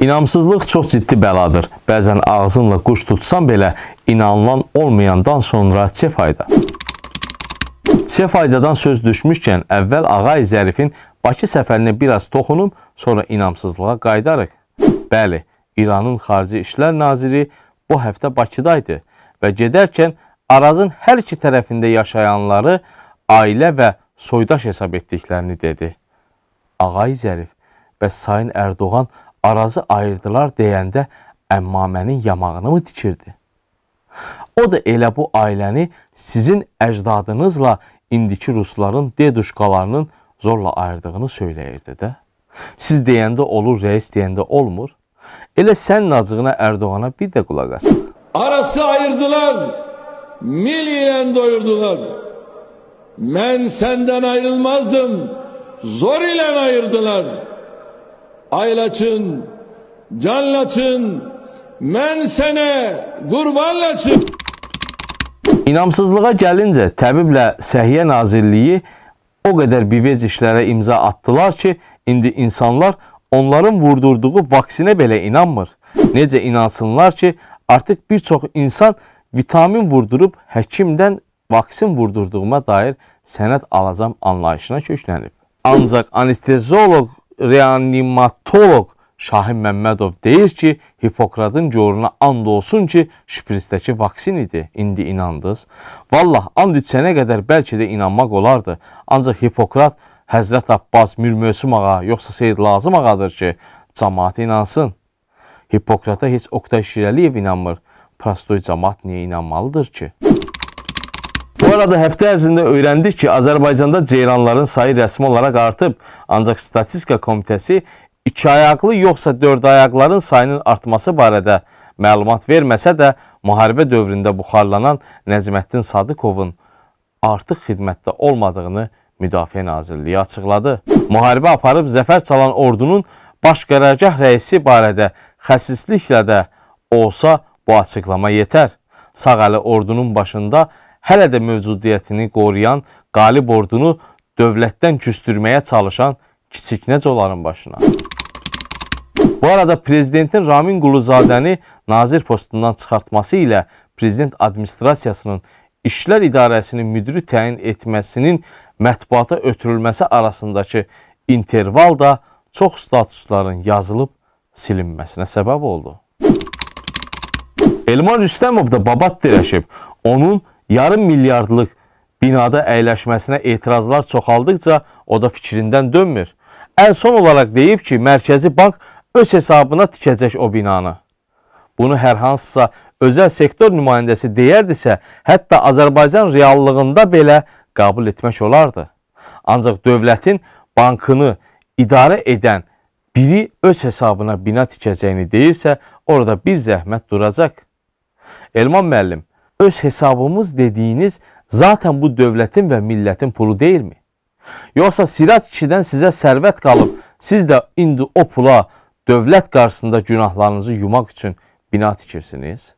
İnamsızlıq çox ciddi bəladır. Bəzən ağzınla quş tutsan belə inanılan olmayandan sonra çə fayda. Çə faydadan söz düşmüşkən əvvəl Ağay Zərifin Bakı səfərinə biraz toxunub, sonra inamsızlığa qayıdarıq. Bəli, İranın Xarici İşlər Naziri bu həftə Bakıdaydı və gedərkən Arazın hər iki tərəfində yaşayanları ailə və soydaş hesab etdiklərini dedi. Ağay Zərif və Sayın Ərdoğan arazı ayırdılar deyəndə əmmamənin yamağını mı tikirdi? O da elə bu ailəni sizin əcdadınızla indiki rusların deduşqalarının zorla ayırdığını söyləyirdi də. Siz deyəndə olur, rəis deyəndə olmur. Elə sən nazığına Erdoğana bir də qulaq asın. Arası ayırdılar, mil ilə doyurdular. Mən səndən ayrılmazdım, zor ilə ayırdılar.'' aylaçın, canlaçın, mən sənə qurbanlaçın. İnamsızlığa gəlincə Təbiblə Səhiyyə Nazirliyi o qədər bivec işlərə imza atdılar ki, indi insanlar onların vurdurduğu vaksinə belə inanmır. Necə inansınlar ki, artıq bir çox insan vitamin vurdurub həkimdən vaksin vurdurduğuma dair sənəd alacam anlayışına köklənib. Ancaq anesteziolog reanimatoloq Şahin Məmmədov deyir ki, Hipokratın görünə and olsun ki, şprisdəki vaksin idi, indi inandınız. Vallah, and içənə qədər bəlkə də inanmaq olardı, ancaq Hipokrat Həzrət Abbas Mürmösüm ağa, yoxsa Seyyid Lazım ağadır ki, cəmaat inansın. Hipokrata heç Oktay Şirəliyev inanmır, prostoy cəmaat niyə inanmalıdır ki? Bu arada həftə ərzində öyrəndik ki, Azərbaycanda ceyranların sayı rəsmi olaraq artıb, ancaq Statistika Komitəsi iki ayaqlı yoxsa dörd ayaqların sayının artması barədə məlumat verməsə də, müharibə dövründə buxarlanan Nəzməddin Sadıqovun artıq xidmətdə olmadığını Müdafiə Nazirliyi açıqladı. Müharibə aparıb zəfər çalan ordunun baş qərargah rəisi barədə xəsisliklə də olsa bu açıqlama yetər. Sağ əli ordunun başında xəsisliklə hələ də mövcudiyyətini qoruyan qalib ordunu dövlətdən küstürməyə çalışan kiçik necoların başına. Bu arada prezidentin Ramin Quluzadəni nazir postundan çıxartması ilə prezident administrasiyasının İşlər İdarəsinin müdiri təyin etməsinin mətbuata ötürülməsi arasındakı interval da çox statusların yazılıb silinməsinə səbəb oldu. Elman Rüstəmov da babat dirəşib, onun yarım milyardlıq binada əyləşməsinə etirazlar çoxaldıqca o da fikrindən dönmür. Ən son olaraq deyib ki, Mərkəzi Bank öz hesabına tikəcək o binanı. Bunu hər hansısa özəl sektor nümayəndəsi deyərdisə, hətta Azərbaycan reallığında belə qəbul etmək olardı. Ancaq dövlətin bankını idarə edən biri öz hesabına bina tikəcəyini deyirsə, orada bir zəhmət duracaq. Elman müəllim, öz hesabımız dediyiniz zaten bu dövlətin və millətin pulu deyilmi? Yoxsa Sirac kişidən sizə sərvət qalıb, siz də indi o pula dövlət qarşısında günahlarınızı yumaq üçün bina tikirsiniz?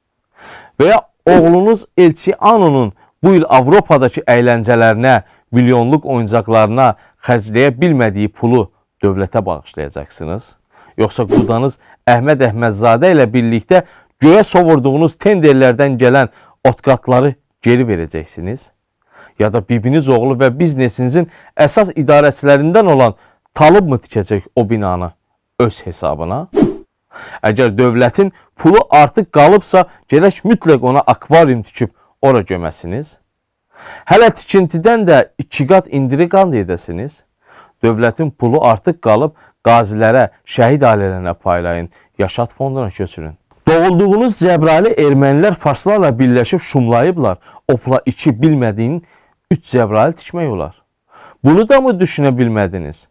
Və ya oğlunuz Elçi Anonun bu il Avropadakı əyləncələrinə, milyonluq oyuncaqlarına xərcləyə bilmədiyi pulu dövlətə bağışlayacaqsınız? Yoxsa qudanız Əhməd Əhmədzadə ilə birlikdə göyə sovurduğunuz tenderlərdən gələn otqatları geri verəcəksiniz ya da bibiniz oğlu və biznesinizin əsas idarəçilərindən olan talıb mı tikəcək o binanı öz hesabına? Əgər dövlətin pulu artıq qalıbsa, gerək mütləq ona akvarium tikib ora göməsiniz. Hələ tikintidən də iki qat indiri qan edəsiniz. Dövlətin pulu artıq qalıb qazilərə, şəhid ailələrinə paylayın, yaşat fonduna köçürün. Doğulduğunuz Cəbrayılı ermənilər farslarla birləşib şumlayıblar. Opla 2 bilmədiyin 3 Cəbrayıl tikmək olar. Bunu da mı düşünə bilmədiniz?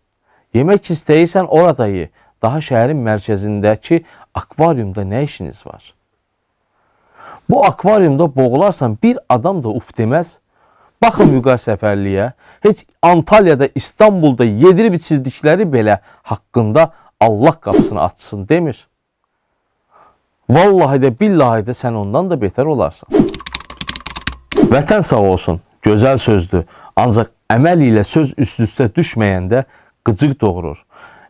Yemək istəyirsən orada ye. Daha şəhərin mərkəzindəki akvaryumda nə işiniz var? Bu akvaryumda boğularsan bir adam da uf deməz. Baxın müqayisəfərliyə, heç Antalyada, İstanbulda yedirib içirdikləri belə haqqında Allah qapısını açsın demir. Vallahi də, billahi də sən ondan da betər olarsan. Vətən sağ olsun, gözəl sözdür, ancaq əməl ilə söz üst-üstə düşməyəndə qıcıq doğurur.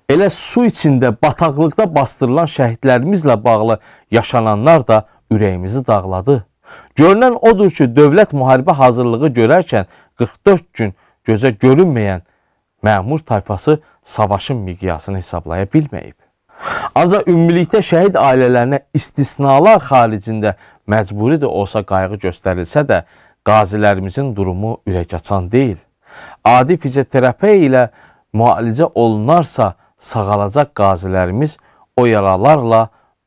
Elə su içində, bataqlıqda bastırılan şəhidlərimizlə bağlı yaşananlar da ürəyimizi dağladı. Görünən odur ki, dövlət müharibə hazırlığı görərkən 44 gün gözə görünməyən məmur tayfası savaşın miqyasını hesablaya bilməyib. Ancaq ümumilikdə şəhid ailələrinə istisnalar xaricində məcburi də olsa qayğı göstərilsə də, qazilərimizin durumu ürəkaçan deyil. Adi fizioterapiya ilə müalicə olunarsa, sağalacaq qazilərimiz o yaralarla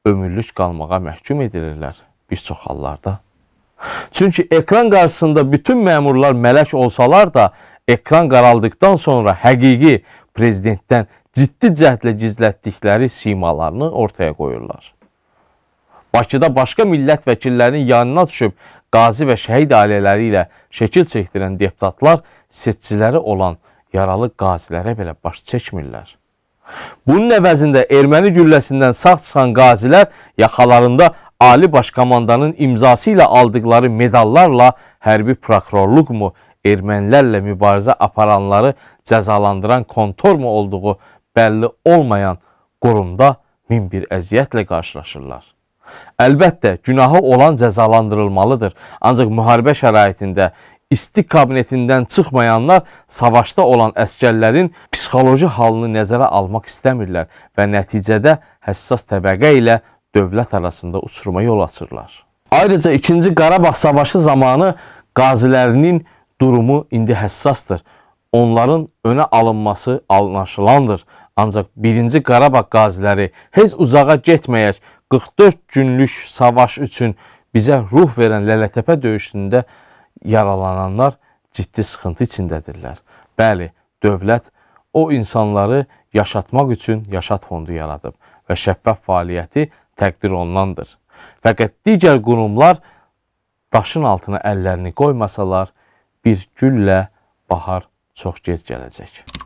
ömürlük qalmağa məhkum edilirlər bir çox hallarda. Çünki ekran qarşısında bütün məmurlar mələk olsalar da, ekran qaraldıqdan sonra həqiqi prezidentdən ciddi cəhdlə gizlətdikləri simalarını ortaya qoyurlar. Bakıda başqa millət vəkillərinin yanına düşüb qazi və şəhid ailələri ilə şəkil çəkdirən deputatlar seçiciləri olan yaralı qazilərə belə baş çəkmirlər. Bunun əvəzində erməni gülləsindən sağ çıxan qazilər yaxalarında Ali Baş Komandanın imzası ilə aldıqları medallarla hərbi prokurorluq mu, ermənilərlə mübarizə aparanları cəzalandıran kontor mu olduğu bəlli olmayan qorumda min bir əziyyətlə qarşılaşırlar. Əlbəttə, günahı olan cəzalandırılmalıdır, ancaq müharibə şəraitində isti kabinetindən çıxmayanlar savaşda olan əskərlərin psixoloji halını nəzərə almaq istəmirlər və nəticədə həssas təbəqə ilə dövlət arasında uçuruma yol açırlar. Ayrıca 2-ci Qarabağ savaşı zamanı qazilərinin durumu indi həssasdır. Onların önə alınması anlaşılandır. Ancaq 1-ci Qarabağ qaziləri heç uzağa getməyək 44 günlük savaş üçün bizə ruh verən Lələtəpə döyüşündə yaralananlar ciddi sıxıntı içindədirlər. Bəli, dövlət o insanları yaşatmaq üçün Yaşat Fondu yaradıb və şəffaf fəaliyyəti təqdir olunandır. Fəqət digər qurumlar daşın altına əllərini qoymasalar, bir güllə bahar çox gec gələcək.